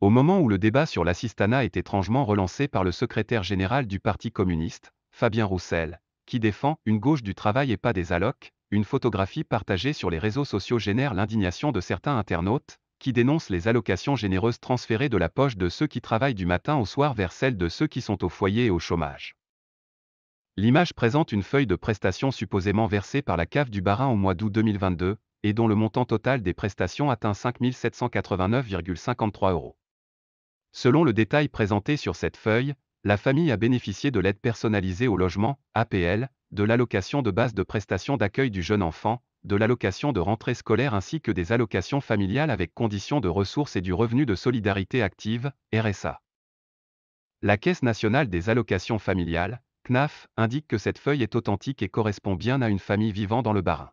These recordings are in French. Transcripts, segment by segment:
Au moment où le débat sur l'assistanat est étrangement relancé par le secrétaire général du Parti communiste, Fabien Roussel, qui défend une gauche du travail et pas des allocs, une photographie partagée sur les réseaux sociaux génère l'indignation de certains internautes, qui dénoncent les allocations généreuses transférées de la poche de ceux qui travaillent du matin au soir vers celle de ceux qui sont au foyer et au chômage. L'image présente une feuille de prestations supposément versée par la CAF du Barin au mois d'août 2022, et dont le montant total des prestations atteint 5 789,53 euros. Selon le détail présenté sur cette feuille, la famille a bénéficié de l'aide personnalisée au logement, APL, de l'allocation de base de prestations d'accueil du jeune enfant, de l'allocation de rentrée scolaire ainsi que des allocations familiales avec conditions de ressources et du revenu de solidarité active, RSA. La Caisse nationale des allocations familiales, CNAF, indique que cette feuille est authentique et correspond bien à une famille vivant dans le Barin.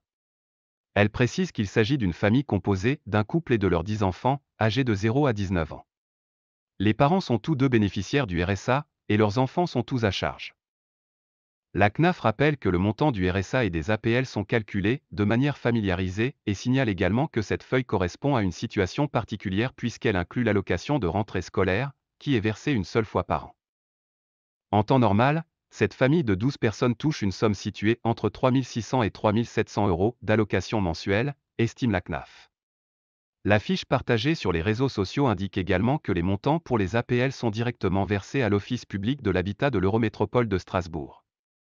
Elle précise qu'il s'agit d'une famille composée d'un couple et de leurs 10 enfants, âgés de 0 à 19 ans. Les parents sont tous deux bénéficiaires du RSA et leurs enfants sont tous à charge. La CNAF rappelle que le montant du RSA et des APL sont calculés de manière familiarisée et signale également que cette feuille correspond à une situation particulière puisqu'elle inclut l'allocation de rentrée scolaire, qui est versée une seule fois par an. En temps normal, cette famille de 12 personnes touche une somme située entre 3600 et 3700 euros d'allocation mensuelle, estime la CNAF. L'affiche partagée sur les réseaux sociaux indique également que les montants pour les APL sont directement versés à l'Office public de l'habitat de l'Eurométropole de Strasbourg.